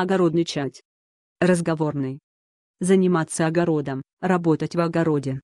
Огородный чать. Разговорный. Заниматься огородом, работать в огороде.